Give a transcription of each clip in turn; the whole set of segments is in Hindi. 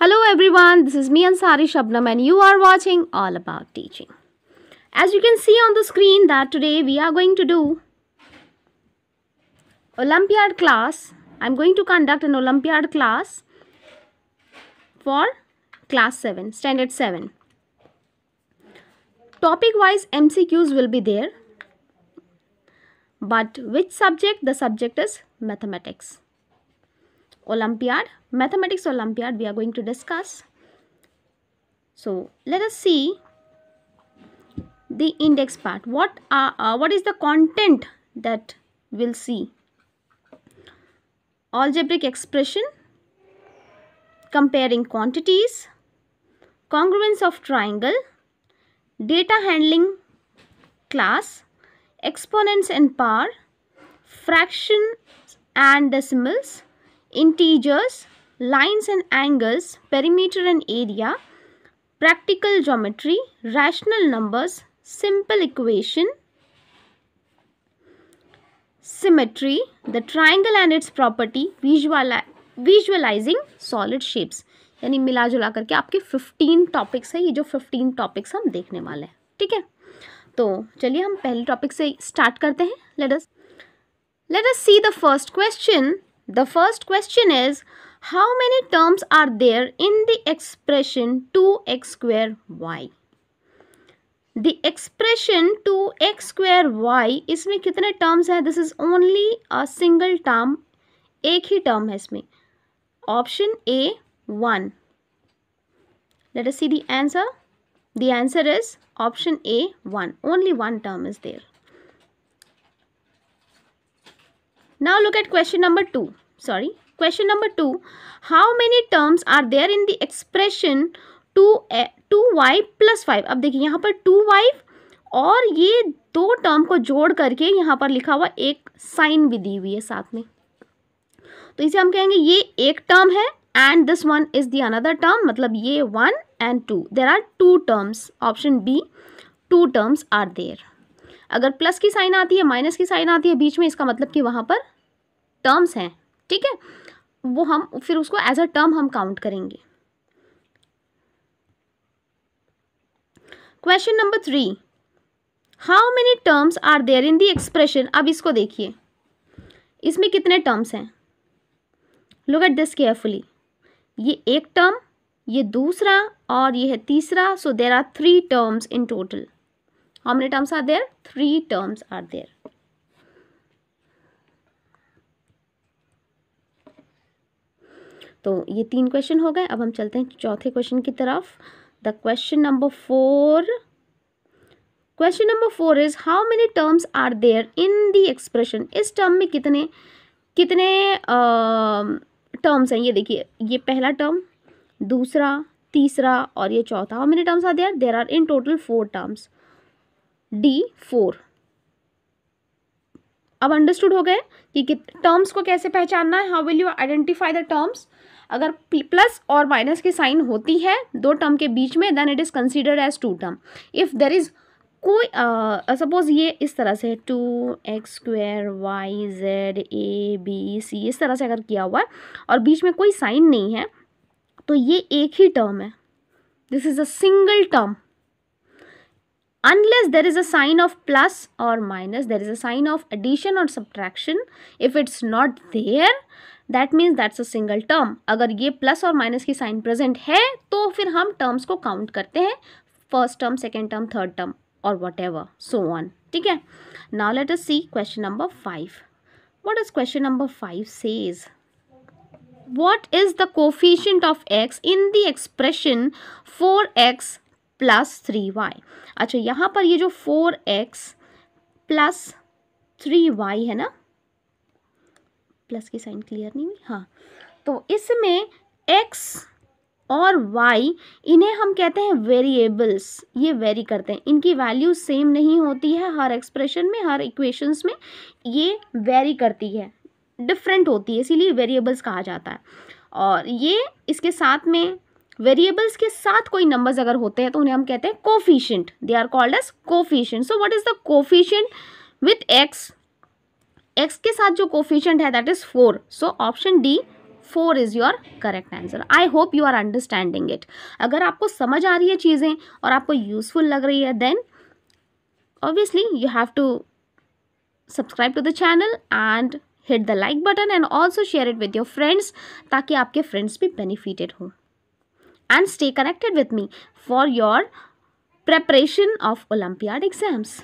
Hello everyone, this is me Ansari Shabnam and you are watching All About Teaching. As you can see on the screen that today we are going to do Olympiad class. I'm going to conduct an Olympiad class for class 7, standard 7. Topic wise MCQs will be there. But which subject? The subject is mathematics. Olympiad, Mathematics Olympiad we are going to discuss. So let us see the index part. What, are, uh, uh, what is the content that we'll see? Algebraic expression, comparing quantities, congruence of triangle, data handling class, exponents and power, fraction and decimals, integers, lines and angles, perimeter and area, practical geometry, rational numbers, simple equation, symmetry, the triangle and its property, visuali visualizing solid shapes. यानी मिला जुला करके आपके 15 टॉपिक्स है ये जो 15 टॉपिक्स हम देखने वाले हैं ठीक है तो चलिए हम पहले टॉपिक से स्टार्ट करते हैं let us let us see the first question The first question is how many terms are there in the expression 2x square y? The expression 2x square y इसमें कितने terms हैं? This is only a single term. एक ही term है इसमें. Option A 1. Let us see the answer. The answer is option A 1. Only one term is there. now look at question number 2 sorry question number 2 how many terms are there in the expression 2 2y eh, plus 5 अब देखिए यहाँ पर 2y और ये दो टर्म को जोड़ करके यहाँ पर लिखा हुआ एक साइन भी दी हुई है साथ में तो इसे हम कहेंगे ये एक टर्म है and this one is the another term मतलब ये one and two there are two terms option B two terms are there अगर प्लस की साइन आती है माइनस की साइन आती है बीच में इसका मतलब कि वहाँ पर टर्म्स हैं ठीक है वो हम फिर उसको एज अ टर्म हम काउंट करेंगे question number three how many terms are there in the expression अब इसको देखिए इसमें कितने टर्म्स हैं लुक एट दिस केयरफुली ये एक टर्म ये दूसरा और ये है तीसरा so there are three terms in total how many terms are there three terms are there तो ये तीन क्वेश्चन हो गए अब हम चलते हैं चौथे क्वेश्चन की तरफ the question number four question number four is how many terms are there in the expression इस टर्म में कितने कितने टर्म्स हैं ये देखिए ये पहला टर्म दूसरा तीसरा और ये चौथा how many terms are there there are in total four terms D four अब अंडरस्टूड हो गए कि टर्म्स को कैसे पहचानना है how will you identify the terms अगर प्लस और माइनस की साइन होती है दो टर्म के बीच में then it is considered as two term if there is कोई सपोज ये इस तरह से two x square y z a b सी इस तरह से अगर किया हुआ है और बीच में कोई साइन नहीं है तो ये एक ही टर्म है this is a single term unless there is a sign of plus or minus there is a sign of addition or subtraction if it's not there that means that's a single term agar ye plus or minus ki sign present hai to fir hum terms ko count karte hain first term second term third term or whatever so on theek hai now let us see question number 5 what does question number 5 says what is the coefficient of x in the expression 4x plus three y अच्छा यहाँ पर ये जो four x plus three y है ना प्लस की साइन क्लियर नहीं हुई हाँ तो इसमें एक्स और वाई इन्हें हम कहते हैं वेरिएबल्स ये वेरी करते हैं इनकी वैल्यू सेम नहीं होती है हर एक्सप्रेशन में हर इक्वेशंस में ये वेरी करती है डिफरेंट होती है इसीलिए वेरिएबल्स कहा जाता है और ये इसके साथ में वेरिएबल्स के साथ कोई नंबर्स अगर होते हैं तो उन्हें हम कहते हैं coefficient they are called as coefficient so what is the coefficient with x x के साथ जो कोफिशियंट है that is four so option D four is your correct answer I hope you are understanding it अगर आपको समझ आ रही है चीज़ें और आपको यूजफुल लग रही है then obviously you have to subscribe to the channel and hit the like button and also share it with your friends ताकि आपके फ्रेंड्स भी बेनिफिटेड हों and stay connected with me for your preparation of Olympiad exams.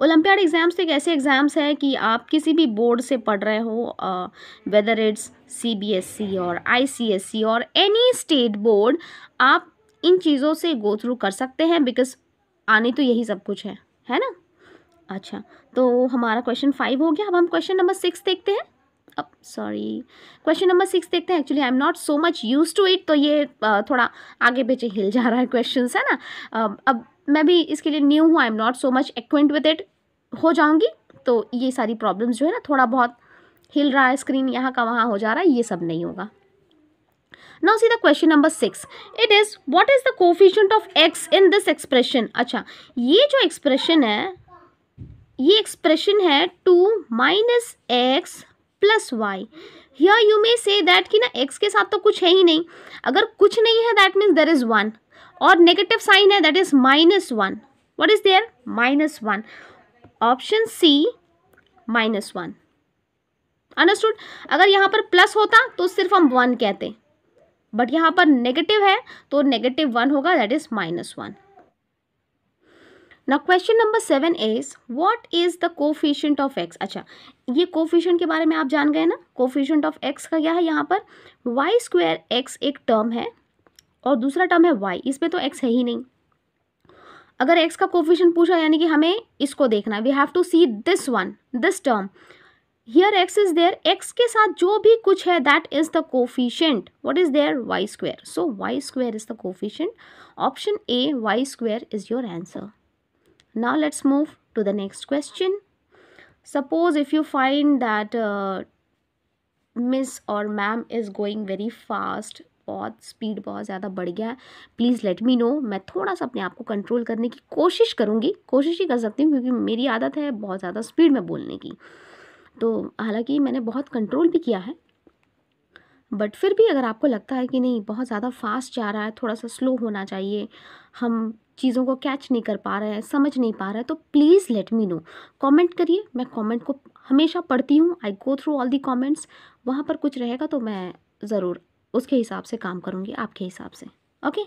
Olympiad exams एक ऐसे एग्ज़ाम्स हैं कि आप किसी भी बोर्ड से पढ़ रहे हो whether it's C B S C और आई सी एस सी और एनी स्टेट बोर्ड आप इन चीज़ों से गो थ्रू कर सकते हैं बिकॉज आने तो यही सब कुछ है है ना अच्छा तो हमारा क्वेश्चन फाइव हो गया अब हम क्वेश्चन नंबर सिक्स देखते हैं अब सॉरी क्वेश्चन नंबर सिक्स देखते हैं actually I am not so much use to it तो ये थोड़ा आगे पीछे हिल जा रहा है क्वेश्चन है ना अब मैं भी इसके लिए न्यू हूँ I am not so much acquaint with it हो जाऊँगी तो ये सारी प्रॉब्लम्स जो है ना थोड़ा बहुत हिल रहा है स्क्रीन यहाँ का वहाँ हो जा रहा है ये सब नहीं होगा now see the question number six it is what is the coefficient of x in this expression अच्छा ये जो एक्सप्रेशन है ये एक्सप्रेशन है two minus x plus y here you may say that कि ना एक्स के साथ तो कुछ है ही नहीं अगर कुछ नहीं है that means there is one और नेगेटिव साइन है that is minus one what is there minus one option C minus one understood अगर यहाँ पर प्लस होता तो सिर्फ हम वन कहते बट यहाँ पर नेगेटिव है तो नेगेटिव वन होगा दैट इज़ माइनस वन ना question number seven is what is the coefficient of x अच्छा ये कोफिशियंट के बारे में आप जान गए ना कोफिशियंट ऑफ एक्स का क्या है यहाँ पर वाई स्क्वेयर एक्स एक टर्म है और दूसरा टर्म है वाई इसमें तो एक्स है ही नहीं अगर एक्स का कोफिशियंट पूछा यानी कि हमें इसको देखना है we have to see this one this term here x is there x के साथ जो भी कुछ है that is the coefficient what is there y square so y square is the coefficient option A y square is your answer Now let's move to the next question. Suppose if you find that uh, Miss or Ma'am is going very fast बहुत स्पीड बहुत ज़्यादा बढ़ गया है प्लीज़ लेट मी नो मैं थोड़ा सा अपने आप को कंट्रोल करने की कोशिश करूँगी कोशिश ही कर सकती हूँ क्योंकि मेरी आदत है बहुत ज़्यादा स्पीड में बोलने की तो हालांकि मैंने बहुत कंट्रोल भी किया है बट फिर भी अगर आपको लगता है कि नहीं बहुत ज़्यादा फास्ट जा रहा है थोड़ा सा स्लो होना चाहिए हम चीज़ों को कैच नहीं कर पा रहे हैं समझ नहीं पा रहे हैं तो please let me know comment करिए मैं कमेंट को हमेशा पढ़ती हूँ I go through all the comments वहाँ पर कुछ रहेगा तो मैं ज़रूर उसके हिसाब से काम करूँगी आपके हिसाब से okay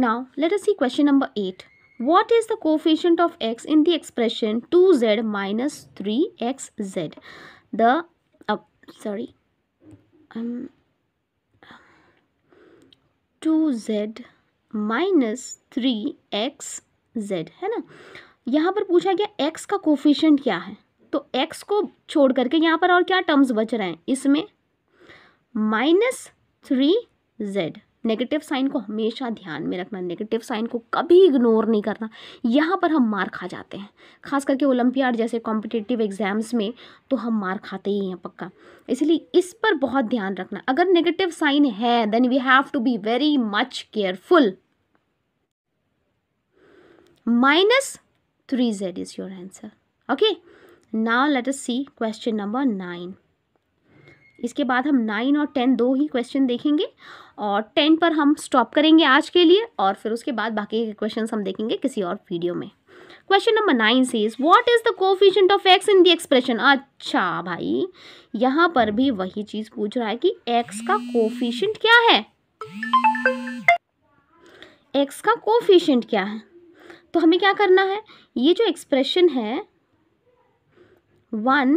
now let us see question number eight the is of x in the expression two z minus three x z the sorry two z minus three x z है ना यहाँ पर पूछा गया एक्स का कोफिशेंट क्या है तो एक्स को छोड़ करके यहाँ पर और क्या टर्म्स बच रहे हैं इसमें minus three z negative sign को हमेशा ध्यान में रखना नेगेटिव साइन को कभी इग्नोर नहीं करना यहाँ पर हम मार खा जाते हैं खास करके ओलंपियाड जैसे कॉम्पिटिटिव एग्ज़ाम्स में तो हम मार खाते ही हैं पक्का इसलिए इस पर बहुत ध्यान रखना अगर नेगेटिव साइन है then we have to be very much careful three z is your answer okay now let us see question number nine इसके बाद हम नाइन और टेन दो ही क्वेश्चन देखेंगे और टेन पर हम स्टॉप करेंगे आज के लिए और फिर उसके बाद बाकी के क्वेश्चन हम देखेंगे किसी और वीडियो में question number nine is what is the coefficient of x in the expression अच्छा भाई यहाँ पर भी वही चीज पूछ रहा है कि एक्स का कोफिशियंट क्या है एक्स का कोफिशियंट क्या है तो हमें क्या करना है ये जो एक्सप्रेशन है one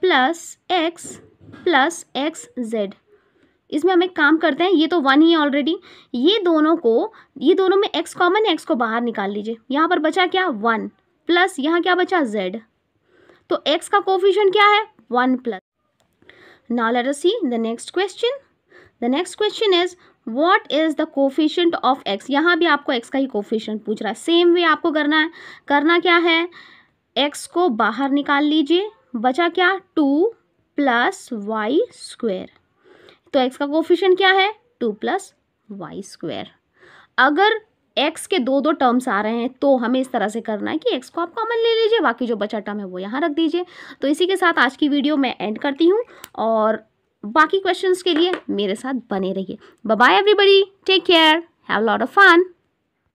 plus x plus x z इसमें हम एक काम करते हैं ये तो वन ही ऑलरेडी ये दोनों को ये दोनों में एक्स कॉमन एक्स को बाहर निकाल लीजिए यहाँ पर बचा क्या वन प्लस यहाँ क्या बचा जेड तो एक्स का कोफिशियंट क्या है one plus now let us see the next question the next question is what is the coefficient of x यहाँ भी आपको एक्स का ही कोफिशियंट पूछ रहा है सेम वे आपको करना है करना क्या है एक्स को बाहर निकाल लीजिए बचा क्या टू प्लस वाई स्क्वेयर तो एक्स का कोफिशियंट क्या है टू प्लस वाई स्क्वेयर अगर एक्स के दो दो टर्म्स आ रहे हैं तो हमें इस तरह से करना है कि एक्स को आप कॉमन ले लीजिए बाकी जो बचा टर्म है वो यहाँ रख दीजिए तो इसी के साथ आज की वीडियो मैं एंड करती हूँ और बाकी क्वेश्चंस के लिए मेरे साथ बने रहिए bye everybody take care have lot of fun